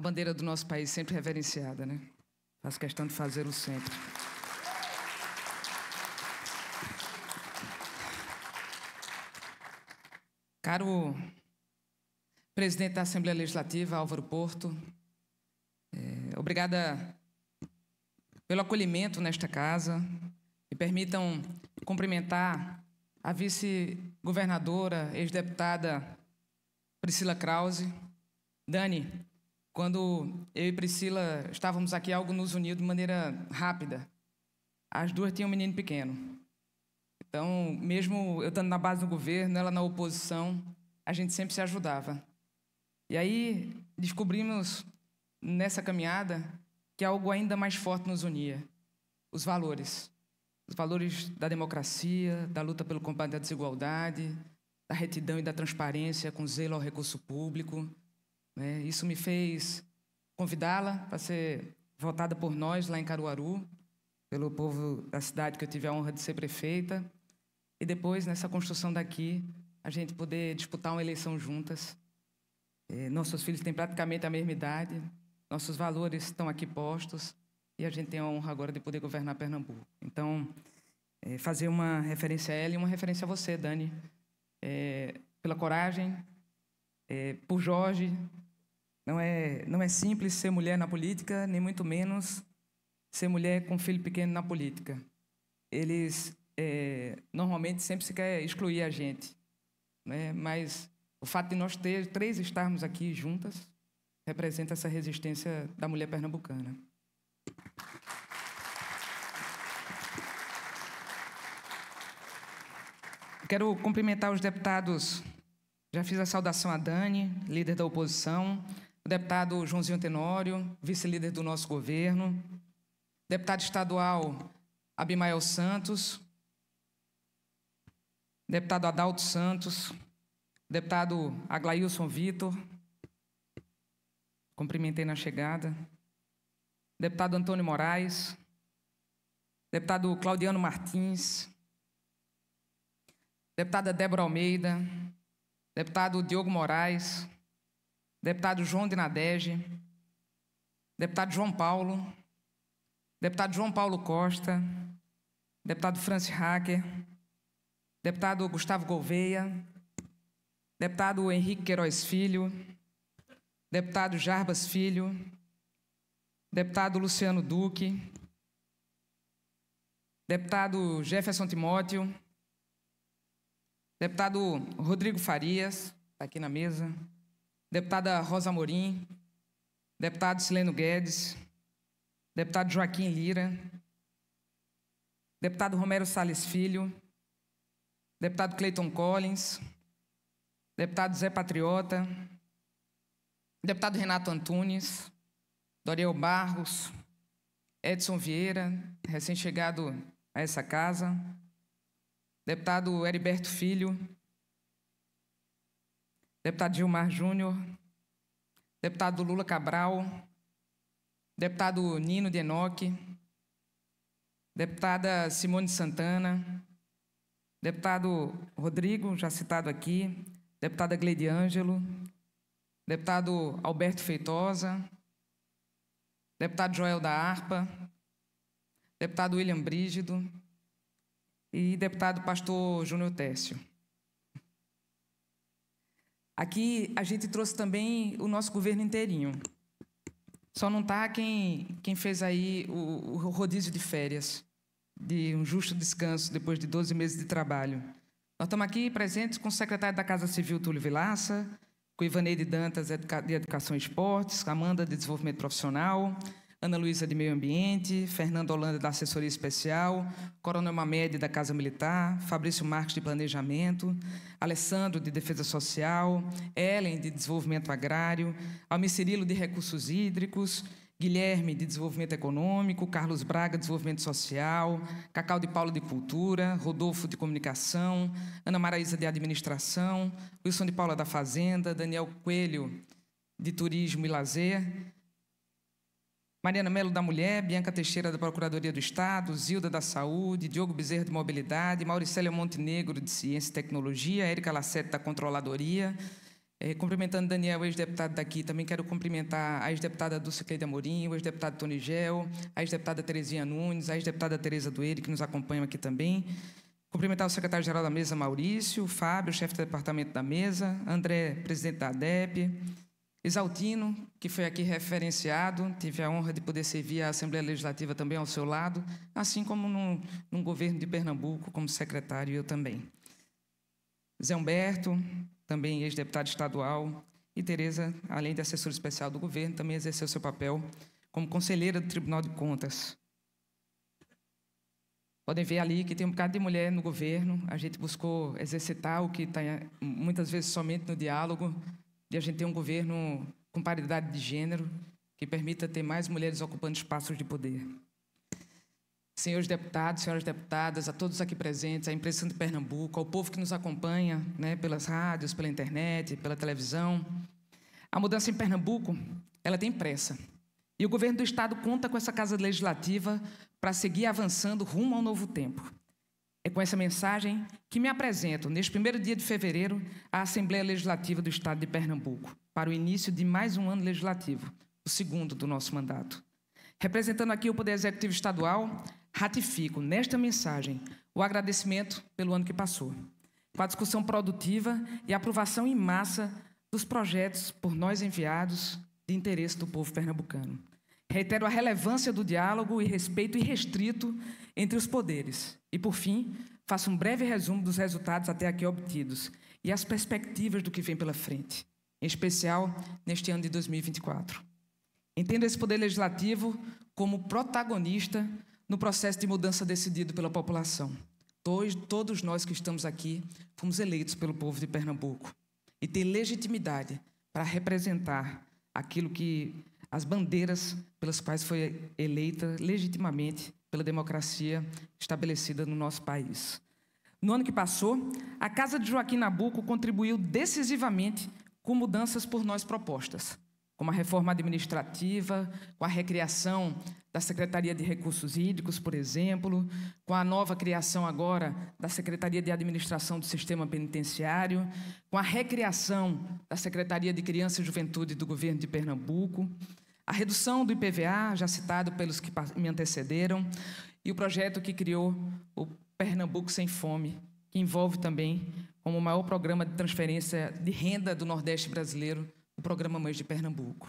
a bandeira do nosso país sempre reverenciada, né? Faz questão de fazê-lo sempre. Caro presidente da Assembleia Legislativa, Álvaro Porto, é, obrigada pelo acolhimento nesta casa. Me permitam cumprimentar a vice-governadora, ex-deputada Priscila Krause. Dani, quando eu e Priscila estávamos aqui, algo nos uniu de maneira rápida. As duas tinham um menino pequeno. Então, mesmo eu estando na base do governo, ela na oposição, a gente sempre se ajudava. E aí descobrimos nessa caminhada que algo ainda mais forte nos unia: os valores. Os valores da democracia, da luta pelo combate à desigualdade, da retidão e da transparência com zelo ao recurso público, né? Isso me fez convidá-la para ser votada por nós lá em Caruaru, pelo povo da cidade que eu tive a honra de ser prefeita. E depois, nessa construção daqui, a gente poder disputar uma eleição juntas. É, nossos filhos têm praticamente a mesma idade, nossos valores estão aqui postos e a gente tem a honra agora de poder governar Pernambuco. Então, é, fazer uma referência a ela e uma referência a você, Dani, é, pela coragem, por Jorge, não é, não é simples ser mulher na política, nem muito menos ser mulher com filho pequeno na política. Eles é, normalmente sempre se quer excluir a gente, né? Mas o fato de nós ter, três estarmos aqui juntas representa essa resistência da mulher pernambucana. Quero cumprimentar os deputados. Já fiz a saudação a Dani, líder da oposição, deputado Joãozinho Tenório, vice-líder do nosso governo, deputado estadual Abimael Santos, deputado Adalto Santos, deputado Aglailson Vitor, cumprimentei na chegada, deputado Antônio Moraes, deputado Claudiano Martins, deputada Débora Almeida, deputado Diogo Moraes, deputado João Dinadege, deputado João Paulo, deputado João Paulo Costa, deputado Francis Hacker, deputado Gustavo Gouveia, deputado Henrique Queiroz Filho, deputado Jarbas Filho, deputado Luciano Duque, deputado Jefferson Timóteo, deputado Rodrigo Farias, está aqui na mesa, deputada Rosa Morim, deputado Sileno Guedes, deputado Joaquim Lira, deputado Romero Sales Filho, deputado Cleiton Collins, deputado Zé Patriota, deputado Renato Antunes, Doriel Barros, Edson Vieira, recém-chegado a essa casa, deputado Heriberto Filho, deputado Gilmar Júnior, deputado Lula Cabral, deputado Nino Denoque, deputada Simone Santana, deputado Rodrigo, já citado aqui, deputada Gleide Ângelo, deputado Alberto Feitosa, deputado Joel da Arpa, deputado William Brígido e deputado Pastor Júnior Técio. Aqui a gente trouxe também o nosso governo inteirinho. Só não está quem, quem fez aí o, o rodízio de férias, de um justo descanso depois de 12 meses de trabalho. Nós estamos aqui presentes com o secretário da Casa Civil, Túlio Vilaça, com Ivaneide Dantas, de Educação e Esportes, Amanda, de Desenvolvimento Profissional, Ana Luísa de Meio Ambiente, Fernando Holanda da Assessoria Especial, Coronel Mamede da Casa Militar, Fabrício Marques de Planejamento, Alessandro de Defesa Social, Ellen de Desenvolvimento Agrário, Almir de Recursos Hídricos, Guilherme de Desenvolvimento Econômico, Carlos Braga de Desenvolvimento Social, Cacau de Paulo de Cultura, Rodolfo de Comunicação, Ana Maraísa de Administração, Wilson de Paula da Fazenda, Daniel Coelho de Turismo e Lazer, Mariana Melo da Mulher, Bianca Teixeira da Procuradoria do Estado, Zilda da Saúde, Diogo Bezerra de Mobilidade, Mauricélia Montenegro de Ciência e Tecnologia, Érica Lacete da Controladoria. É, cumprimentando Daniel, ex-deputado daqui, também quero cumprimentar a ex-deputada Dulce Cleide Amorim, o ex-deputado Tony Gel, a ex-deputada Terezinha Nunes, a ex-deputada Tereza Doeire, que nos acompanham aqui também. Cumprimentar o secretário-geral da mesa, Maurício, Fábio, chefe do departamento da mesa, André, presidente da ADEP, Exaltino, que foi aqui referenciado, tive a honra de poder servir a Assembleia Legislativa também ao seu lado, assim como no, no governo de Pernambuco, como secretário, eu também. Zé Humberto, também ex-deputado estadual, e Tereza, além de assessora especial do governo, também exerceu seu papel como conselheira do Tribunal de Contas. Podem ver ali que tem um bocado de mulher no governo, a gente buscou exercitar o que está muitas vezes somente no diálogo, de a gente ter um governo com paridade de gênero que permita ter mais mulheres ocupando espaços de poder. Senhores deputados, senhoras deputadas, a todos aqui presentes, à imprensa de Pernambuco, ao povo que nos acompanha né, pelas rádios, pela internet, pela televisão, a mudança em Pernambuco ela tem pressa. E o governo do Estado conta com essa casa legislativa para seguir avançando rumo ao novo tempo. É com essa mensagem que me apresento, neste primeiro dia de fevereiro, à Assembleia Legislativa do Estado de Pernambuco, para o início de mais um ano legislativo, o segundo do nosso mandato. Representando aqui o Poder Executivo Estadual, ratifico nesta mensagem o agradecimento pelo ano que passou, com a discussão produtiva e aprovação em massa dos projetos por nós enviados de interesse do povo pernambucano. Reitero a relevância do diálogo e respeito irrestrito entre os poderes. E, por fim, faço um breve resumo dos resultados até aqui obtidos e as perspectivas do que vem pela frente, em especial neste ano de 2024. Entendo esse poder legislativo como protagonista no processo de mudança decidido pela população. Todos nós que estamos aqui fomos eleitos pelo povo de Pernambuco e tem legitimidade para representar aquilo que as bandeiras pelas quais foi eleita legitimamente pela democracia estabelecida no nosso país. No ano que passou, a Casa de Joaquim Nabuco contribuiu decisivamente com mudanças por nós propostas, como a reforma administrativa, com a recriação da Secretaria de Recursos Hídricos, por exemplo, com a nova criação agora da Secretaria de Administração do Sistema Penitenciário, com a recriação da Secretaria de Criança e Juventude do governo de Pernambuco, a redução do IPVA, já citado pelos que me antecederam, e o projeto que criou o Pernambuco Sem Fome, que envolve também, como o maior programa de transferência de renda do Nordeste brasileiro, o Programa Mães de Pernambuco.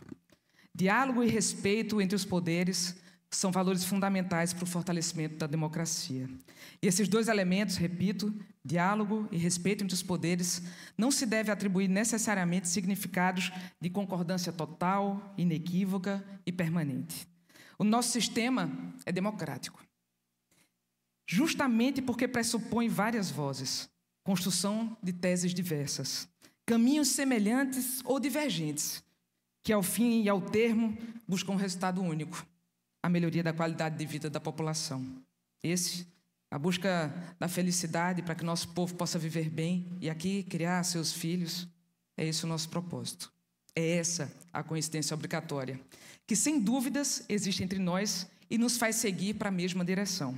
Diálogo e respeito entre os poderes são valores fundamentais para o fortalecimento da democracia. E esses dois elementos, repito, diálogo e respeito entre os poderes, não se deve atribuir necessariamente significados de concordância total, inequívoca e permanente. O nosso sistema é democrático. Justamente porque pressupõe várias vozes, construção de teses diversas, caminhos semelhantes ou divergentes, que ao fim e ao termo buscam um resultado único, a melhoria da qualidade de vida da população. Esse, a busca da felicidade para que nosso povo possa viver bem e aqui criar seus filhos, é esse o nosso propósito. É essa a coincidência obrigatória, que sem dúvidas existe entre nós e nos faz seguir para a mesma direção.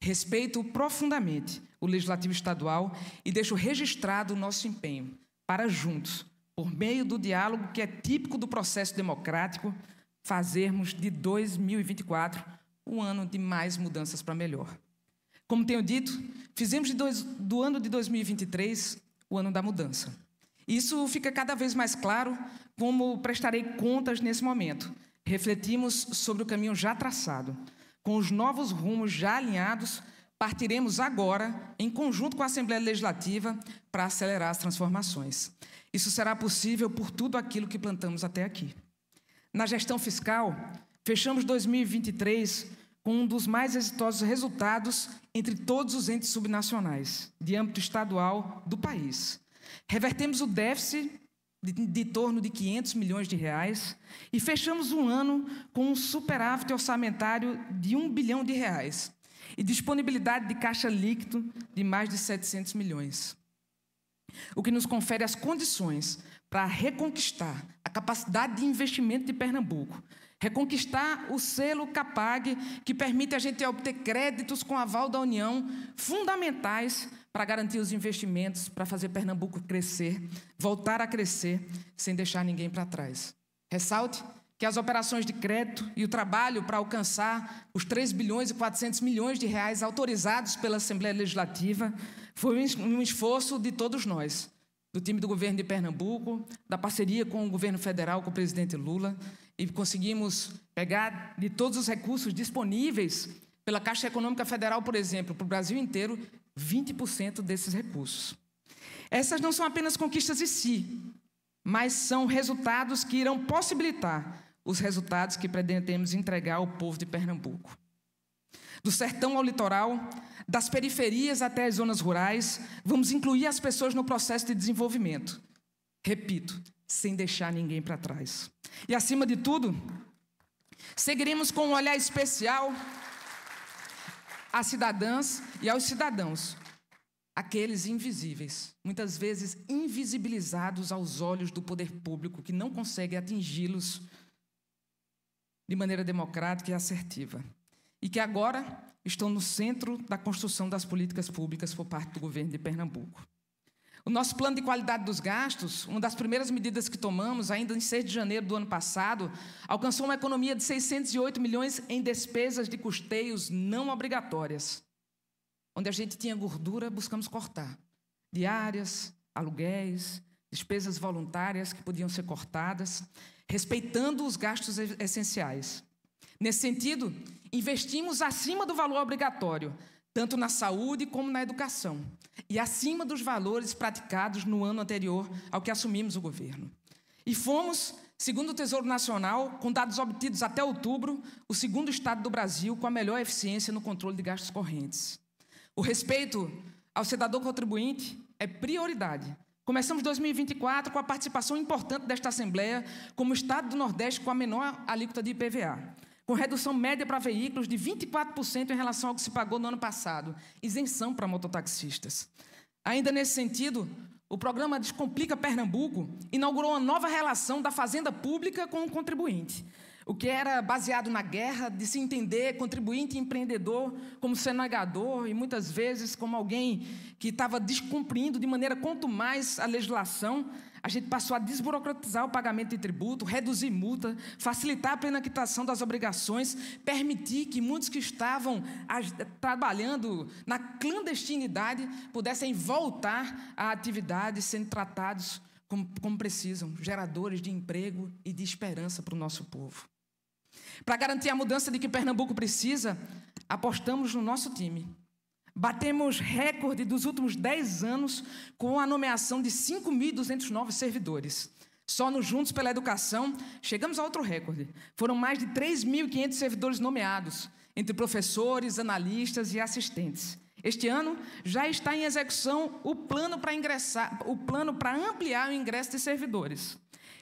Respeito profundamente o Legislativo Estadual e deixo registrado o nosso empenho para juntos, por meio do diálogo que é típico do processo democrático, fazermos de 2024 um ano de mais mudanças para melhor. Como tenho dito, fizemos dois, do ano de 2023 o ano da mudança. Isso fica cada vez mais claro como prestarei contas nesse momento. Refletimos sobre o caminho já traçado. Com os novos rumos já alinhados, partiremos agora, em conjunto com a Assembleia Legislativa, para acelerar as transformações. Isso será possível por tudo aquilo que plantamos até aqui. Na gestão fiscal, fechamos 2023 com um dos mais exitosos resultados entre todos os entes subnacionais de âmbito estadual do país. Revertemos o déficit de, de, torno de 500 milhões de reais e fechamos um ano com um superávit orçamentário de 1 bilhão de reais e disponibilidade de caixa líquido de mais de 700 milhões. O que nos confere as condições para reconquistar a capacidade de investimento de Pernambuco, reconquistar o selo CAPAG, que permite a gente obter créditos com aval da União, fundamentais para garantir os investimentos, para fazer Pernambuco crescer, voltar a crescer, sem deixar ninguém para trás. Ressalte que as operações de crédito e o trabalho para alcançar os 3 bilhões e 400 milhões de reais autorizados pela Assembleia Legislativa foi um esforço de todos nós do time do governo de Pernambuco, da parceria com o governo federal, com o presidente Lula, e conseguimos pegar de todos os recursos disponíveis pela Caixa Econômica Federal, por exemplo, para o Brasil inteiro, 20% desses recursos. Essas não são apenas conquistas em si, mas são resultados que irão possibilitar os resultados que pretendemos entregar ao povo de Pernambuco. Do sertão ao litoral, das periferias até as zonas rurais, vamos incluir as pessoas no processo de desenvolvimento. Repito, sem deixar ninguém para trás. E acima de tudo, seguiremos com um olhar especial às cidadãs e aos cidadãos, aqueles invisíveis, muitas vezes invisibilizados aos olhos do poder público, que não consegue atingi-los de maneira democrática e assertiva e que agora estão no centro da construção das políticas públicas por parte do governo de Pernambuco. O nosso plano de qualidade dos gastos, uma das primeiras medidas que tomamos, ainda em 6 de janeiro do ano passado, alcançou uma economia de 608 milhões em despesas de custeios não obrigatórias. Onde a gente tinha gordura, buscamos cortar. Diárias, aluguéis, despesas voluntárias que podiam ser cortadas, respeitando os gastos essenciais. Nesse sentido, Investimos acima do valor obrigatório, tanto na saúde como na educação, e acima dos valores praticados no ano anterior ao que assumimos o governo. E fomos, segundo o Tesouro Nacional, com dados obtidos até outubro, o segundo estado do Brasil com a melhor eficiência no controle de gastos correntes. O respeito ao cidadão contribuinte é prioridade. Começamos 2024 com a participação importante desta Assembleia como Estado do Nordeste com a menor alíquota de IPVA com redução média para veículos de 24% em relação ao que se pagou no ano passado, isenção para mototaxistas. Ainda nesse sentido, o programa Descomplica Pernambuco inaugurou uma nova relação da fazenda pública com o contribuinte, o que era baseado na guerra de se entender contribuinte e empreendedor como senegador e muitas vezes como alguém que estava descumprindo de maneira quanto mais a legislação a gente passou a desburocratizar o pagamento de tributo, reduzir multa, facilitar a plena quitação das obrigações, permitir que muitos que estavam ah, trabalhando na clandestinidade pudessem voltar à atividade, sendo tratados como, como precisam, geradores de emprego e de esperança para o nosso povo. Para garantir a mudança de que Pernambuco precisa, apostamos no nosso time, Batemos recorde dos últimos 10 anos com a nomeação de 5.200 novos servidores. Só no Juntos pela Educação, chegamos a outro recorde. Foram mais de 3.500 servidores nomeados, entre professores, analistas e assistentes. Este ano já está em execução o plano para ingressar, o plano para ampliar o ingresso de servidores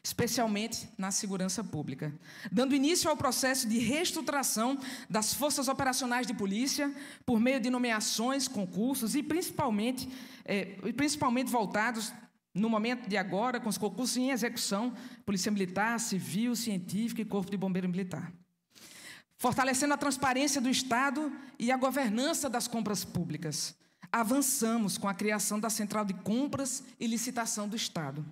especialmente na segurança pública, dando início ao processo de reestruturação das forças operacionais de polícia por meio de nomeações, concursos e principalmente, é, principalmente voltados no momento de agora com os concursos em execução, polícia militar, civil, científica e corpo de bombeiro militar. Fortalecendo a transparência do Estado e a governança das compras públicas, avançamos com a criação da Central de Compras e Licitação do Estado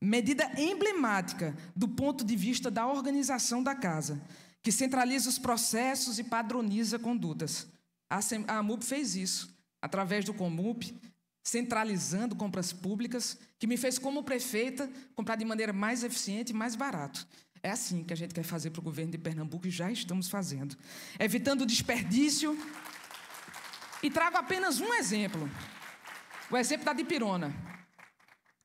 Medida emblemática do ponto de vista da organização da casa, que centraliza os processos e padroniza condutas. A AMUP fez isso, através do COMUP, centralizando compras públicas, que me fez, como prefeita, comprar de maneira mais eficiente e mais barato. É assim que a gente quer fazer para o governo de Pernambuco e já estamos fazendo. Evitando desperdício. E trago apenas um exemplo. O exemplo da dipirona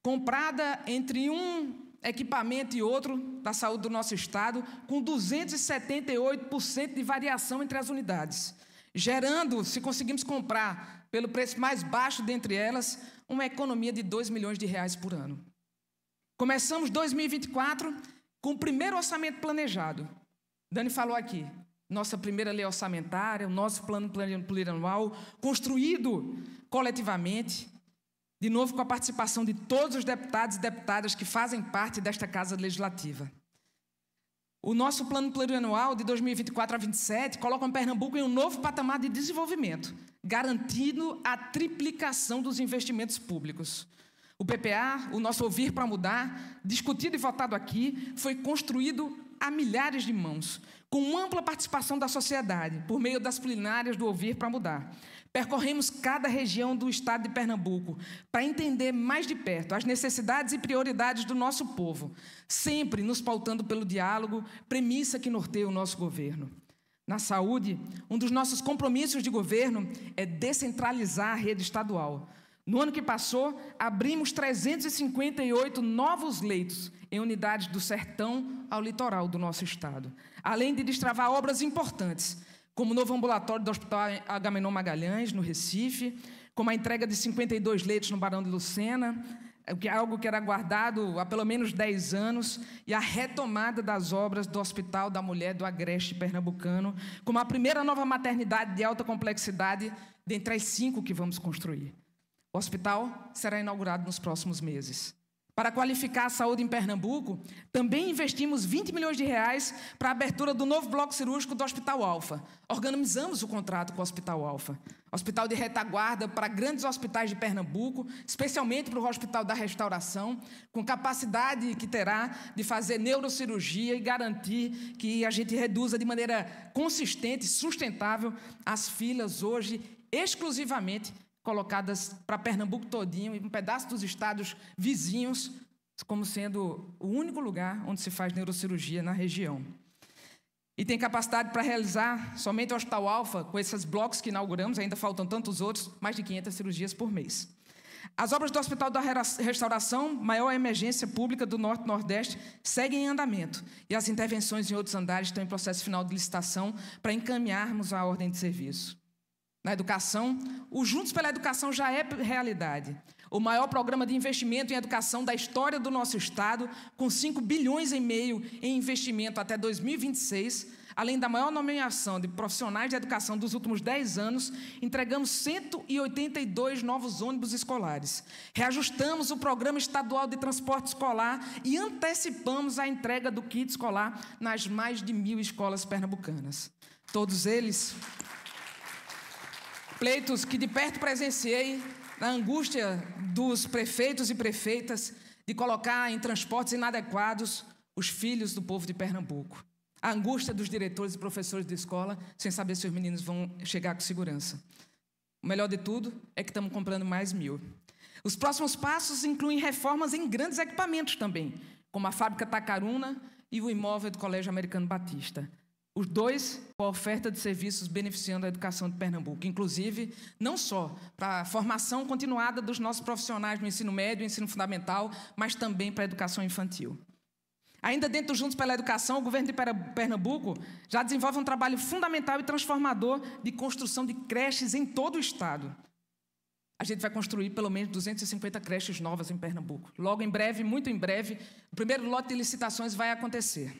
comprada entre um equipamento e outro da saúde do nosso estado, com 278% de variação entre as unidades, gerando, se conseguimos comprar pelo preço mais baixo dentre elas, uma economia de 2 milhões de reais por ano. Começamos 2024 com o primeiro orçamento planejado. Dani falou aqui, nossa primeira lei orçamentária, o nosso plano plurianual, construído coletivamente, de novo com a participação de todos os deputados e deputadas que fazem parte desta Casa Legislativa. O nosso plano plurianual de 2024 a 2027 coloca o Pernambuco em um novo patamar de desenvolvimento, garantindo a triplicação dos investimentos públicos. O PPA, o nosso Ouvir para Mudar, discutido e votado aqui, foi construído a milhares de mãos, com ampla participação da sociedade, por meio das plenárias do Ouvir para Mudar. Percorremos cada região do estado de Pernambuco para entender mais de perto as necessidades e prioridades do nosso povo, sempre nos pautando pelo diálogo, premissa que norteia o nosso governo. Na saúde, um dos nossos compromissos de governo é descentralizar a rede estadual. No ano que passou, abrimos 358 novos leitos em unidades do sertão ao litoral do nosso estado, além de destravar obras importantes como o novo ambulatório do Hospital Agamenon Magalhães, no Recife, como a entrega de 52 leitos no Barão de Lucena, que é algo que era guardado há pelo menos 10 anos, e a retomada das obras do Hospital da Mulher do Agreste Pernambucano, como a primeira nova maternidade de alta complexidade dentre as cinco que vamos construir. O hospital será inaugurado nos próximos meses. Para qualificar a saúde em Pernambuco, também investimos 20 milhões de reais para a abertura do novo bloco cirúrgico do Hospital Alfa. Organizamos o contrato com o Hospital Alfa, hospital de retaguarda para grandes hospitais de Pernambuco, especialmente para o Hospital da Restauração, com capacidade que terá de fazer neurocirurgia e garantir que a gente reduza de maneira consistente, sustentável, as filas hoje exclusivamente colocadas para Pernambuco todinho e um pedaço dos estados vizinhos como sendo o único lugar onde se faz neurocirurgia na região. E tem capacidade para realizar somente o Hospital Alfa, com esses blocos que inauguramos, ainda faltam tantos outros, mais de 500 cirurgias por mês. As obras do Hospital da Restauração, maior emergência pública do Norte e Nordeste, seguem em andamento. E as intervenções em outros andares estão em processo final de licitação para encaminharmos a ordem de serviço na educação. O Juntos pela Educação já é realidade. O maior programa de investimento em educação da história do nosso Estado, com 5 bilhões e meio em investimento até 2026, além da maior nomeação de profissionais de educação dos últimos 10 anos, entregamos 182 novos ônibus escolares. Reajustamos o Programa Estadual de Transporte Escolar e antecipamos a entrega do kit escolar nas mais de mil escolas pernambucanas. Todos eles pleitos que de perto presenciei, na angústia dos prefeitos e prefeitas de colocar em transportes inadequados os filhos do povo de Pernambuco. A angústia dos diretores e professores de escola sem saber se os meninos vão chegar com segurança. O melhor de tudo é que estamos comprando mais mil. Os próximos passos incluem reformas em grandes equipamentos também, como a fábrica Tacaruna e o imóvel do Colégio Americano Batista os dois com a oferta de serviços beneficiando a educação de Pernambuco, inclusive não só para a formação continuada dos nossos profissionais no ensino médio e ensino fundamental, mas também para a educação infantil. Ainda dentro Juntos pela Educação, o governo de Pernambuco já desenvolve um trabalho fundamental e transformador de construção de creches em todo o estado. A gente vai construir pelo menos 250 creches novas em Pernambuco. Logo em breve, muito em breve, o primeiro lote de licitações vai acontecer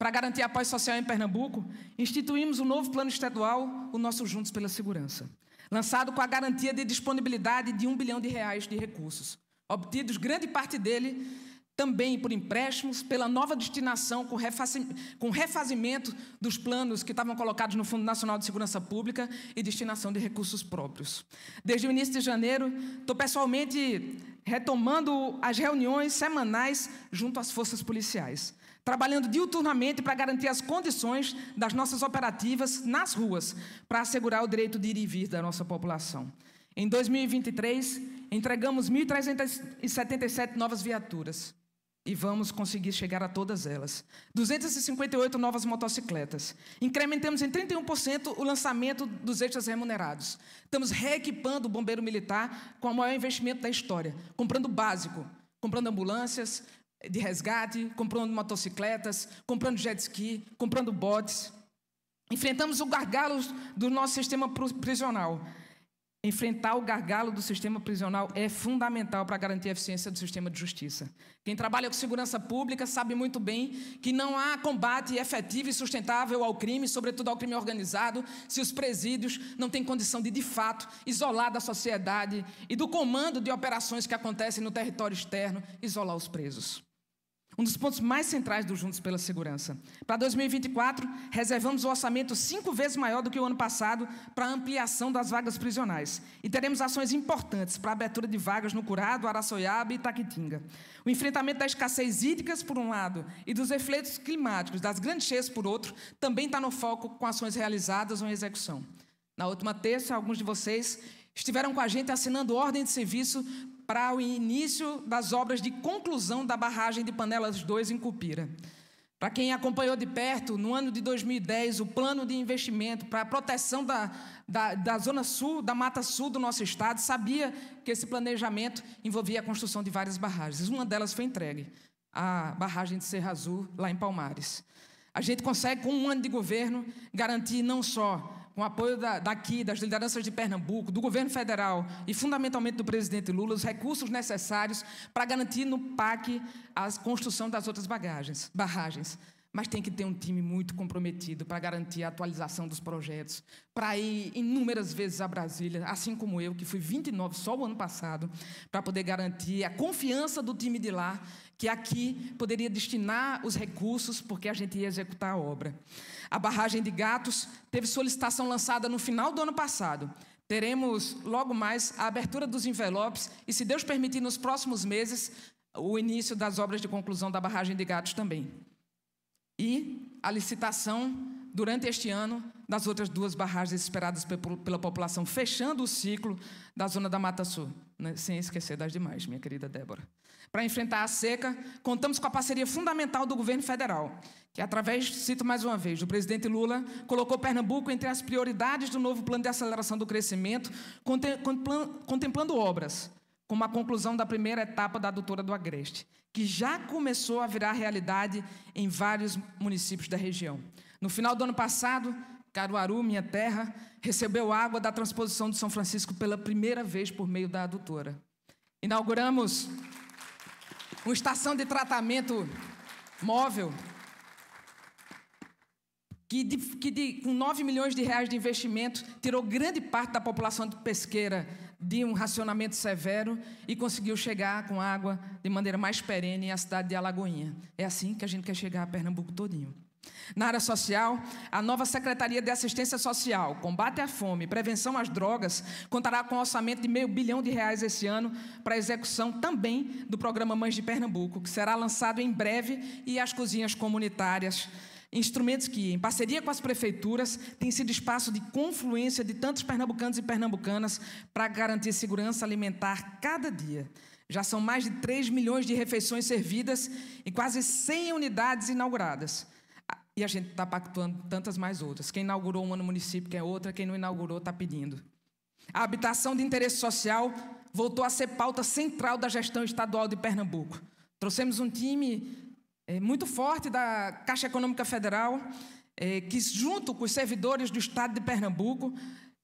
para garantir a paz social em Pernambuco, instituímos o um novo plano estadual, o nosso Juntos pela Segurança, lançado com a garantia de disponibilidade de um bilhão de reais de recursos, obtidos grande parte dele também por empréstimos, pela nova destinação com, com refazimento dos planos que estavam colocados no Fundo Nacional de Segurança Pública e destinação de recursos próprios. Desde o início de janeiro, estou pessoalmente retomando as reuniões semanais junto às forças policiais trabalhando diuturnamente para garantir as condições das nossas operativas nas ruas, para assegurar o direito de ir e vir da nossa população. Em 2023, entregamos 1.377 novas viaturas e vamos conseguir chegar a todas elas. 258 novas motocicletas. Incrementamos em 31% o lançamento dos extras remunerados. Estamos reequipando o bombeiro militar com o maior investimento da história, comprando básico, comprando ambulâncias, de resgate, comprando motocicletas, comprando jet ski, comprando botes. Enfrentamos o gargalo do nosso sistema prisional. Enfrentar o gargalo do sistema prisional é fundamental para garantir a eficiência do sistema de justiça. Quem trabalha com segurança pública sabe muito bem que não há combate efetivo e sustentável ao crime, sobretudo ao crime organizado, se os presídios não têm condição de, de fato, isolar da sociedade e do comando de operações que acontecem no território externo, isolar os presos um dos pontos mais centrais do Juntos pela Segurança. Para 2024, reservamos um orçamento cinco vezes maior do que o ano passado para ampliação das vagas prisionais. E teremos ações importantes para a abertura de vagas no Curado, Araçoiaba e Taquitinga. O enfrentamento da escassez hídrica, por um lado, e dos efeitos climáticos das grandes cheias, por outro, também está no foco com ações realizadas ou em execução. Na última terça, alguns de vocês estiveram com a gente assinando ordem de serviço para o início das obras de conclusão da barragem de Panelas 2 em Cupira. Para quem acompanhou de perto, no ano de 2010, o plano de investimento para a proteção da, da, da, zona sul, da mata sul do nosso estado, sabia que esse planejamento envolvia a construção de várias barragens. Uma delas foi entregue, a barragem de Serra Azul, lá em Palmares. A gente consegue, com um ano de governo, garantir não só com apoio da, daqui, das lideranças de Pernambuco, do governo federal e fundamentalmente do presidente Lula, os recursos necessários para garantir no PAC a construção das outras bagagens, barragens mas tem que ter um time muito comprometido para garantir a atualização dos projetos, para ir inúmeras vezes a Brasília, assim como eu, que fui 29 só o ano passado, para poder garantir a confiança do time de lá, que aqui poderia destinar os recursos, porque a gente ia executar a obra. A barragem de Gatos teve solicitação lançada no final do ano passado. Teremos logo mais a abertura dos envelopes e, se Deus permitir, nos próximos meses, o início das obras de conclusão da barragem de Gatos também e a licitação durante este ano das outras duas barragens esperadas pela população, fechando o ciclo da zona da Mata Sul, né? sem esquecer das demais, minha querida Débora. Para enfrentar a seca, contamos com a parceria fundamental do governo federal, que através, cito mais uma vez, do presidente Lula, colocou Pernambuco entre as prioridades do novo plano de aceleração do crescimento, contemplando obras como a conclusão da primeira etapa da adutora do Agreste, que já começou a virar realidade em vários municípios da região. No final do ano passado, Caruaru, minha terra, recebeu água da transposição de São Francisco pela primeira vez por meio da adutora. Inauguramos uma estação de tratamento móvel que, de, que de, com 9 milhões de reais de investimento, tirou grande parte da população pesqueira de um racionamento severo e conseguiu chegar com água de maneira mais perene à cidade de Alagoinha. É assim que a gente quer chegar a Pernambuco todinho. Na área social, a nova Secretaria de Assistência Social, Combate à Fome e Prevenção às Drogas contará com um orçamento de meio bilhão de reais esse ano para a execução também do programa Mães de Pernambuco, que será lançado em breve, e as cozinhas comunitárias Instrumentos que, em parceria com as prefeituras, têm sido espaço de confluência de tantos pernambucanos e pernambucanas para garantir segurança alimentar cada dia. Já são mais de 3 milhões de refeições servidas e quase 100 unidades inauguradas. Ah, e a gente está pactuando tantas mais outras. Quem inaugurou uma no município quer é outra, quem não inaugurou está pedindo. A habitação de interesse social voltou a ser pauta central da gestão estadual de Pernambuco. Trouxemos um time é, muito forte da Caixa Econômica Federal, é, que, junto com os servidores do Estado de Pernambuco,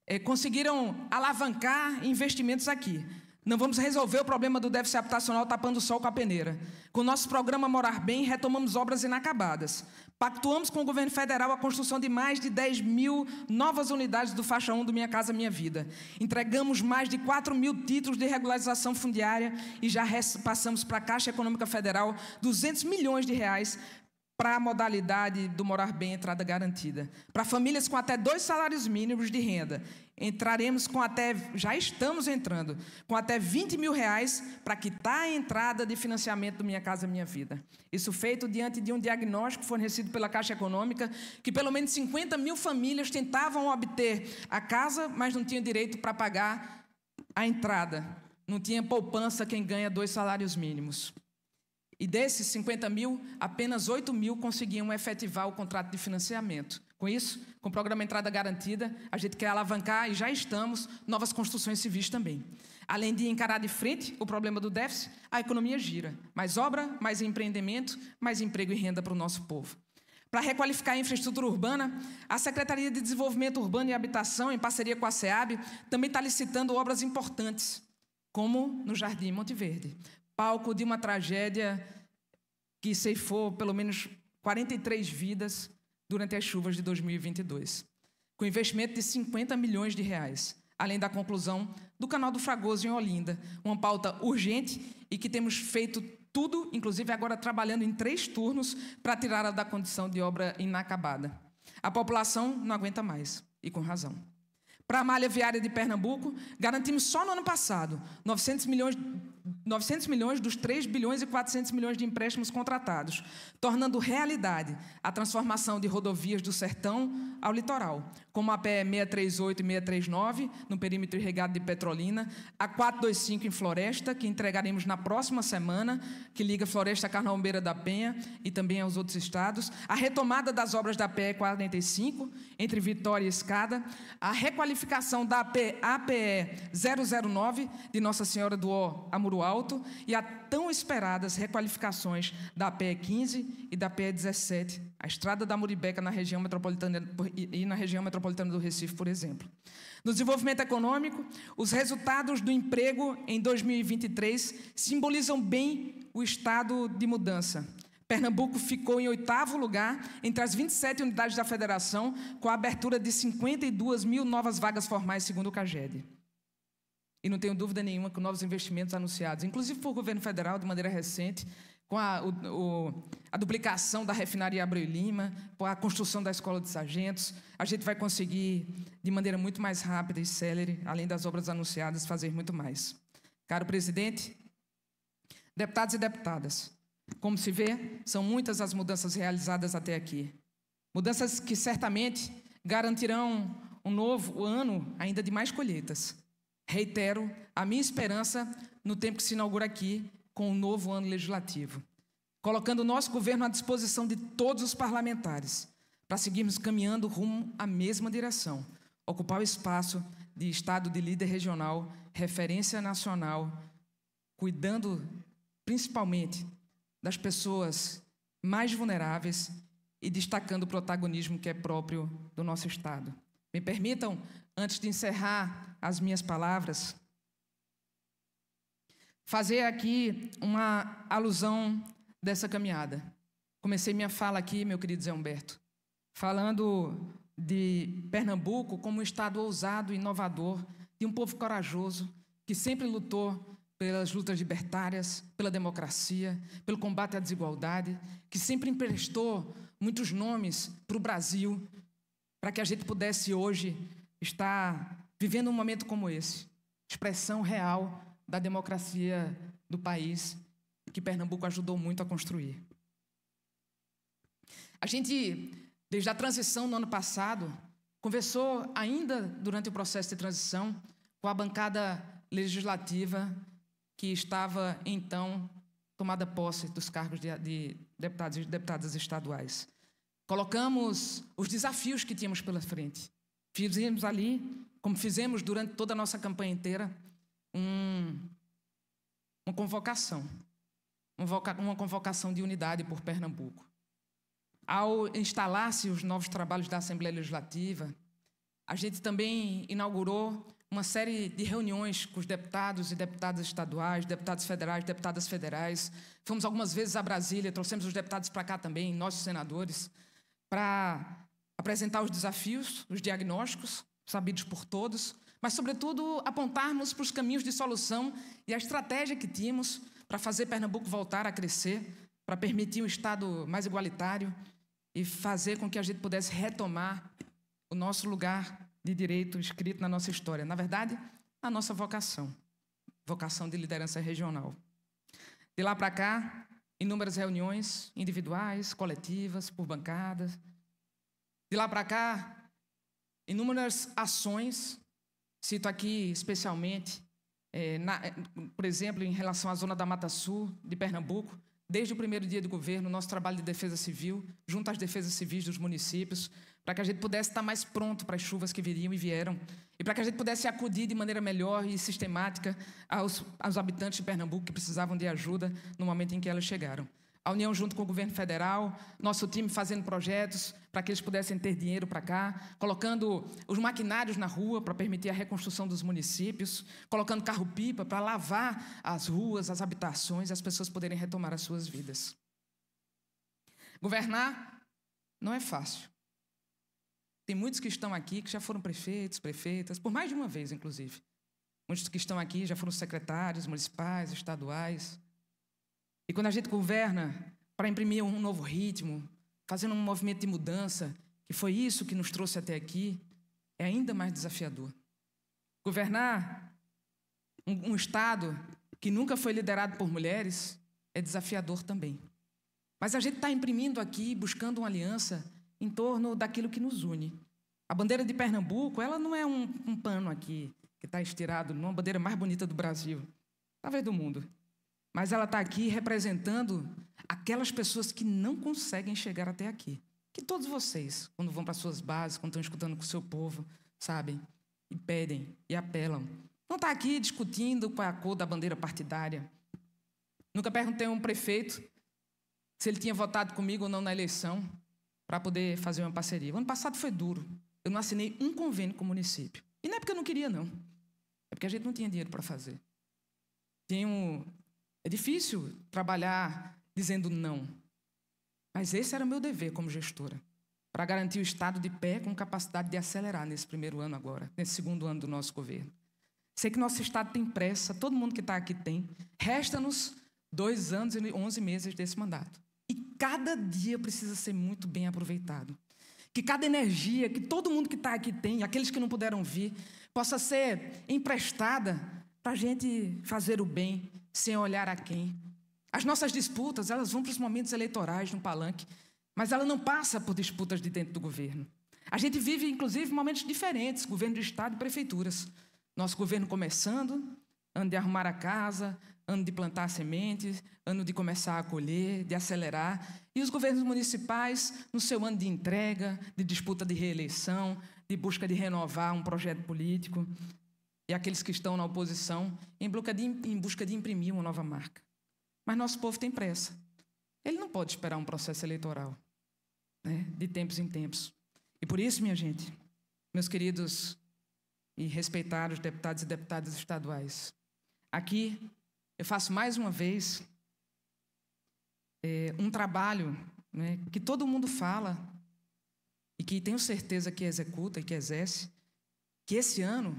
é, conseguiram alavancar investimentos aqui. Não vamos resolver o problema do déficit habitacional tapando o sol com a peneira. Com o nosso programa Morar Bem, retomamos obras inacabadas. Pactuamos com o governo federal a construção de mais de 10 mil novas unidades do Faixa 1 do Minha Casa Minha Vida. Entregamos mais de 4 mil títulos de regularização fundiária e já passamos para a Caixa Econômica Federal 200 milhões de reais para a modalidade do morar bem entrada garantida, para famílias com até dois salários mínimos de renda entraremos com até, já estamos entrando, com até 20 mil reais para quitar a entrada de financiamento do Minha Casa Minha Vida. Isso feito diante de um diagnóstico fornecido pela Caixa Econômica, que pelo menos 50 mil famílias tentavam obter a casa, mas não tinham direito para pagar a entrada. Não tinha poupança quem ganha dois salários mínimos. E desses 50 mil, apenas 8 mil conseguiam efetivar o contrato de financiamento. Com isso, com o programa Entrada Garantida, a gente quer alavancar e já estamos novas construções civis também. Além de encarar de frente o problema do déficit, a economia gira. Mais obra, mais empreendimento, mais emprego e renda para o nosso povo. Para requalificar a infraestrutura urbana, a Secretaria de Desenvolvimento Urbano e Habitação, em parceria com a SEAB, também está licitando obras importantes, como no Jardim Monte Verde, palco de uma tragédia que ceifou pelo menos 43 vidas durante as chuvas de 2022, com investimento de 50 milhões de reais, além da conclusão do canal do Fragoso em Olinda, uma pauta urgente e que temos feito tudo, inclusive agora trabalhando em três turnos para tirá-la da condição de obra inacabada. A população não aguenta mais, e com razão. Para a malha viária de Pernambuco, garantimos só no ano passado 900 milhões 900 milhões dos 3 bilhões e 400 milhões de empréstimos contratados, tornando realidade a transformação de rodovias do sertão ao litoral, como a PE 638 e 639, no perímetro irrigado de Petrolina, a 425 em Floresta, que entregaremos na próxima semana, que liga Floresta à Carnaúbeira da Penha e também aos outros estados, a retomada das obras da PE 45, entre Vitória e Escada, a requalificação da APE, APE 009, de Nossa Senhora do O Amuro Alto, e a tão esperadas requalificações da PE 15 e da PE 17, a estrada da Muribeca na região metropolitana e na região metropolitana do Recife, por exemplo. No desenvolvimento econômico, os resultados do emprego em 2023 simbolizam bem o estado de mudança. Pernambuco ficou em oitavo lugar entre as 27 unidades da federação, com a abertura de 52 mil novas vagas formais, segundo o CAGED. E não tenho dúvida nenhuma que novos investimentos anunciados, inclusive por governo federal, de maneira recente, com a, o, o, a duplicação da refinaria Abreu Lima, com a construção da escola de sargentos, a gente vai conseguir, de maneira muito mais rápida e célere, além das obras anunciadas, fazer muito mais. Caro presidente, deputados e deputadas, como se vê, são muitas as mudanças realizadas até aqui. Mudanças que certamente garantirão um novo ano ainda de mais colheitas. Reitero a minha esperança no tempo que se inaugura aqui com o novo ano legislativo, colocando o nosso governo à disposição de todos os parlamentares, para seguirmos caminhando rumo à mesma direção, ocupar o espaço de Estado de líder regional, referência nacional, cuidando principalmente das pessoas mais vulneráveis e destacando o protagonismo que é próprio do nosso Estado. Me permitam, antes de encerrar as minhas palavras, fazer aqui uma alusão dessa caminhada. Comecei minha fala aqui, meu querido Zé Humberto, falando de Pernambuco como um estado ousado e inovador, de um povo corajoso que sempre lutou pelas lutas libertárias, pela democracia, pelo combate à desigualdade, que sempre emprestou muitos nomes para o Brasil, para que a gente pudesse hoje estar vivendo um momento como esse expressão real da democracia do país que Pernambuco ajudou muito a construir. A gente, desde a transição no ano passado, conversou ainda durante o processo de transição com a bancada legislativa que estava então tomada posse dos cargos de, de deputados e deputadas estaduais. Colocamos os desafios que tínhamos pela frente. Fizemos ali, como fizemos durante toda a nossa campanha inteira, um, uma convocação, uma convocação de unidade por Pernambuco. Ao instalar-se os novos trabalhos da Assembleia Legislativa, a gente também inaugurou uma série de reuniões com os deputados e deputadas estaduais, deputados federais, deputadas federais. Fomos algumas vezes a Brasília, trouxemos os deputados para cá também, nossos senadores, para apresentar os desafios, os diagnósticos, sabidos por todos, mas, sobretudo, apontarmos para os caminhos de solução e a estratégia que tínhamos para fazer Pernambuco voltar a crescer, para permitir um Estado mais igualitário e fazer com que a gente pudesse retomar o nosso lugar de direito escrito na nossa história. Na verdade, a nossa vocação, vocação de liderança regional. De lá para cá, inúmeras reuniões individuais, coletivas, por bancadas. De lá para cá, inúmeras ações Cito aqui especialmente, é, na, por exemplo, em relação à zona da Mata Sul de Pernambuco, desde o primeiro dia do governo, nosso trabalho de defesa civil, junto às defesas civis dos municípios, para que a gente pudesse estar mais pronto para as chuvas que viriam e vieram, e para que a gente pudesse acudir de maneira melhor e sistemática aos, aos habitantes de Pernambuco que precisavam de ajuda no momento em que elas chegaram a União junto com o governo federal, nosso time fazendo projetos para que eles pudessem ter dinheiro para cá, colocando os maquinários na rua para permitir a reconstrução dos municípios, colocando carro-pipa para lavar as ruas, as habitações e as pessoas poderem retomar as suas vidas. Governar não é fácil. Tem muitos que estão aqui que já foram prefeitos, prefeitas, por mais de uma vez, inclusive. Muitos que estão aqui já foram secretários municipais, estaduais. E quando a gente governa para imprimir um novo ritmo, fazendo um movimento de mudança, que foi isso que nos trouxe até aqui, é ainda mais desafiador. Governar um, um Estado que nunca foi liderado por mulheres é desafiador também. Mas a gente está imprimindo aqui, buscando uma aliança em torno daquilo que nos une. A bandeira de Pernambuco, ela não é um, um pano aqui que está estirado, não é a bandeira mais bonita do Brasil, talvez do mundo. Mas ela está aqui representando aquelas pessoas que não conseguem chegar até aqui. Que todos vocês, quando vão para suas bases, quando estão escutando com o seu povo, sabem, e pedem e apelam. Não está aqui discutindo qual é a cor da bandeira partidária. Nunca perguntei a um prefeito se ele tinha votado comigo ou não na eleição para poder fazer uma parceria. O ano passado foi duro. Eu não assinei um convênio com o município. E não é porque eu não queria, não. É porque a gente não tinha dinheiro para fazer. Tinha um, é difícil trabalhar dizendo não. Mas esse era o meu dever como gestora, para garantir o Estado de pé com capacidade de acelerar nesse primeiro ano agora, nesse segundo ano do nosso governo. Sei que nosso Estado tem pressa, todo mundo que está aqui tem. Resta-nos dois anos e onze meses desse mandato. E cada dia precisa ser muito bem aproveitado. Que cada energia que todo mundo que está aqui tem, aqueles que não puderam vir, possa ser emprestada para a gente fazer o bem sem olhar a quem. As nossas disputas, elas vão para os momentos eleitorais no palanque, mas ela não passa por disputas de dentro do governo. A gente vive, inclusive, momentos diferentes, governo de Estado e prefeituras. Nosso governo começando, ano de arrumar a casa, ano de plantar sementes, ano de começar a colher, de acelerar. E os governos municipais, no seu ano de entrega, de disputa de reeleição, de busca de renovar um projeto político e aqueles que estão na oposição em busca, de, imprimir uma nova marca. Mas nosso povo tem pressa. Ele não pode esperar um processo eleitoral né, de tempos em tempos. E por isso, minha gente, meus queridos e respeitados deputados e deputadas estaduais, aqui eu faço mais uma vez é, um trabalho né, que todo mundo fala e que tenho certeza que executa e que exerce, que esse ano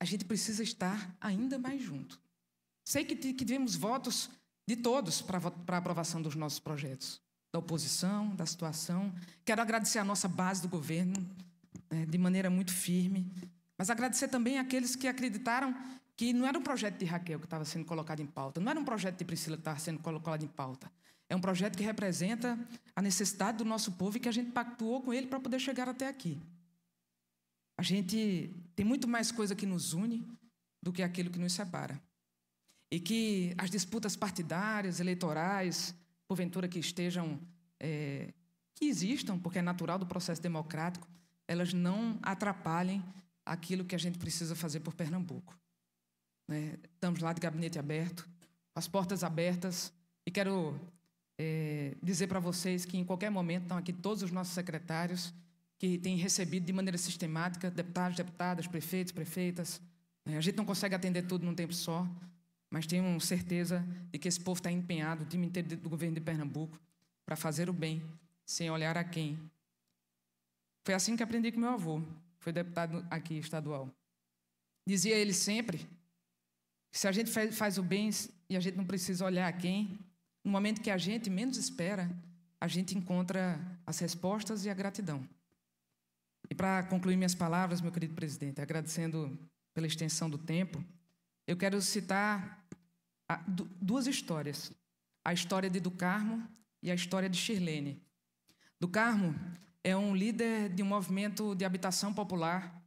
a gente precisa estar ainda mais junto. Sei que, tivemos votos de todos para a aprovação dos nossos projetos, da oposição, da situação. Quero agradecer a nossa base do governo, né, de maneira muito firme, mas agradecer também àqueles que acreditaram que não era um projeto de Raquel que estava sendo colocado em pauta, não era um projeto de Priscila que estava sendo colocado em pauta. É um projeto que representa a necessidade do nosso povo e que a gente pactuou com ele para poder chegar até aqui. A gente tem muito mais coisa que nos une do que aquilo que nos separa. E que as disputas partidárias, eleitorais, porventura que estejam, é, que existam, porque é natural do processo democrático, elas não atrapalhem aquilo que a gente precisa fazer por Pernambuco. Né? Estamos lá de gabinete aberto, as portas abertas, e quero é, dizer para vocês que em qualquer momento estão aqui todos os nossos secretários que tem recebido de maneira sistemática deputados, deputadas, prefeitos, prefeitas. É, a gente não consegue atender tudo num tempo só, mas tenho certeza de que esse povo está empenhado, o time inteiro do governo de Pernambuco, para fazer o bem, sem olhar a quem. Foi assim que aprendi com meu avô, foi deputado aqui estadual. Dizia ele sempre que se a gente faz o bem e a gente não precisa olhar a quem, no momento que a gente menos espera, a gente encontra as respostas e a gratidão. E para concluir minhas palavras, meu querido presidente, agradecendo pela extensão do tempo, eu quero citar duas histórias: a história de Ducarmo Carmo e a história de Shirlene. Ducarmo Carmo é um líder de um movimento de habitação popular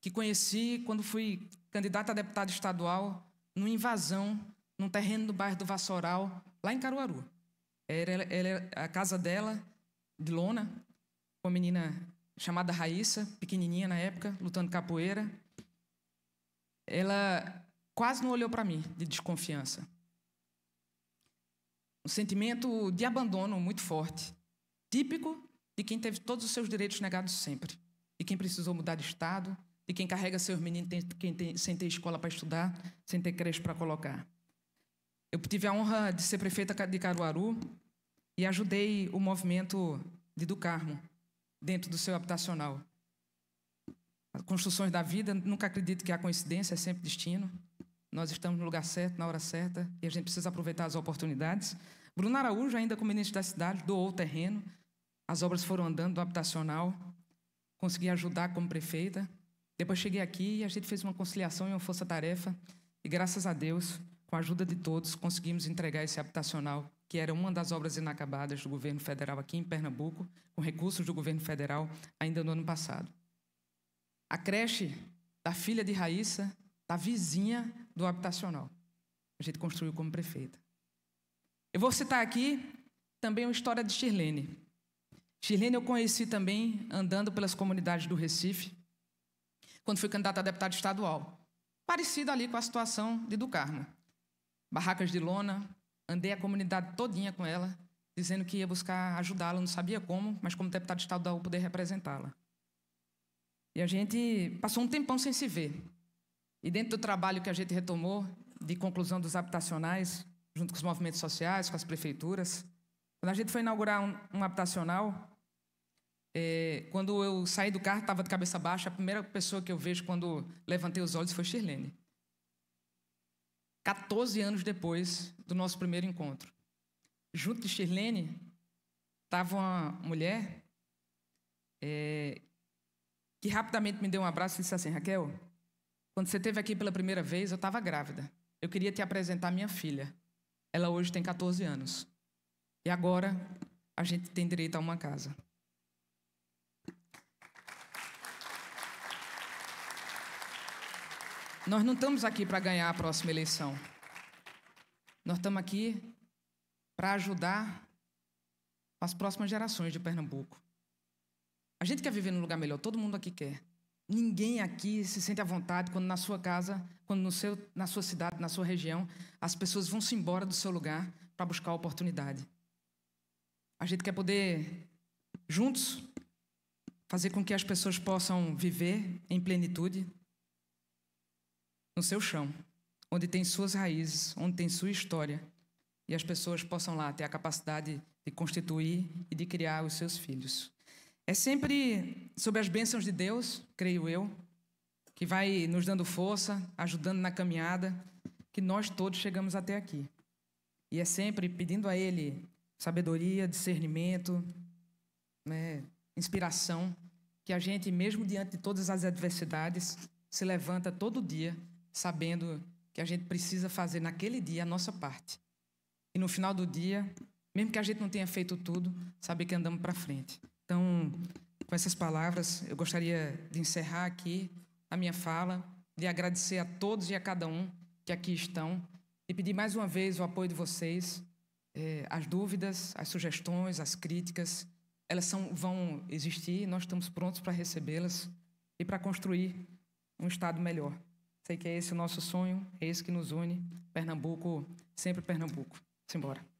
que conheci quando fui candidata a deputado estadual numa invasão num terreno do bairro do Vassoural, lá em Caruaru. Era, era a casa dela, de lona, uma menina chamada Raíssa, pequenininha na época, lutando capoeira. Ela quase não olhou para mim de desconfiança. Um sentimento de abandono muito forte, típico de quem teve todos os seus direitos negados sempre, de quem precisou mudar de estado, de quem carrega seus meninos tem, tem, sem ter escola para estudar, sem ter creche para colocar. Eu tive a honra de ser prefeita de Caruaru e ajudei o movimento de Do Carmo, dentro do seu habitacional. As construções da vida, nunca acredito que a coincidência é sempre destino. Nós estamos no lugar certo, na hora certa, e a gente precisa aproveitar as oportunidades. Bruno Araújo, ainda como ministro da cidade, doou o terreno. As obras foram andando do habitacional. Consegui ajudar como prefeita. Depois cheguei aqui e a gente fez uma conciliação e uma força-tarefa. E graças a Deus, com a ajuda de todos, conseguimos entregar esse habitacional que era uma das obras inacabadas do governo federal aqui em Pernambuco, com recursos do governo federal ainda no ano passado. A creche da filha de Raíssa, da vizinha do habitacional. A gente construiu como prefeita. Eu vou citar aqui também uma história de Shirlene. Shirlene eu conheci também andando pelas comunidades do Recife, quando fui candidata a deputado estadual. Parecido ali com a situação de do Barracas de lona, Andei a comunidade todinha com ela, dizendo que ia buscar ajudá-la, não sabia como, mas como deputado estadual poder representá-la. E a gente passou um tempão sem se ver. E dentro do trabalho que a gente retomou de conclusão dos habitacionais, junto com os movimentos sociais, com as prefeituras, quando a gente foi inaugurar um, um habitacional, é, quando eu saí do carro, estava de cabeça baixa, a primeira pessoa que eu vejo quando levantei os olhos foi Shirlene. 14 anos depois do nosso primeiro encontro. Junto de Shirlene estava uma mulher é, que rapidamente me deu um abraço e disse assim: Raquel, quando você esteve aqui pela primeira vez, eu estava grávida. Eu queria te apresentar minha filha. Ela hoje tem 14 anos. E agora a gente tem direito a uma casa. Nós não estamos aqui para ganhar a próxima eleição. Nós estamos aqui para ajudar as próximas gerações de Pernambuco. A gente quer viver num lugar melhor, todo mundo aqui quer. Ninguém aqui se sente à vontade quando na sua casa, quando no seu, na sua cidade, na sua região, as pessoas vão se embora do seu lugar para buscar oportunidade. A gente quer poder juntos fazer com que as pessoas possam viver em plenitude, no seu chão, onde tem suas raízes, onde tem sua história, e as pessoas possam lá ter a capacidade de constituir e de criar os seus filhos. É sempre sobre as bênçãos de Deus, creio eu, que vai nos dando força, ajudando na caminhada, que nós todos chegamos até aqui. E é sempre pedindo a Ele sabedoria, discernimento, né, inspiração, que a gente, mesmo diante de todas as adversidades, se levanta todo dia sabendo que a gente precisa fazer naquele dia a nossa parte. E no final do dia, mesmo que a gente não tenha feito tudo, saber que andamos para frente. Então, com essas palavras, eu gostaria de encerrar aqui a minha fala, de agradecer a todos e a cada um que aqui estão e pedir mais uma vez o apoio de vocês. É, as dúvidas, as sugestões, as críticas, elas são, vão existir, nós estamos prontos para recebê-las e para construir um Estado melhor. Sei que é esse o nosso sonho, é isso que nos une. Pernambuco, sempre Pernambuco. Simbora.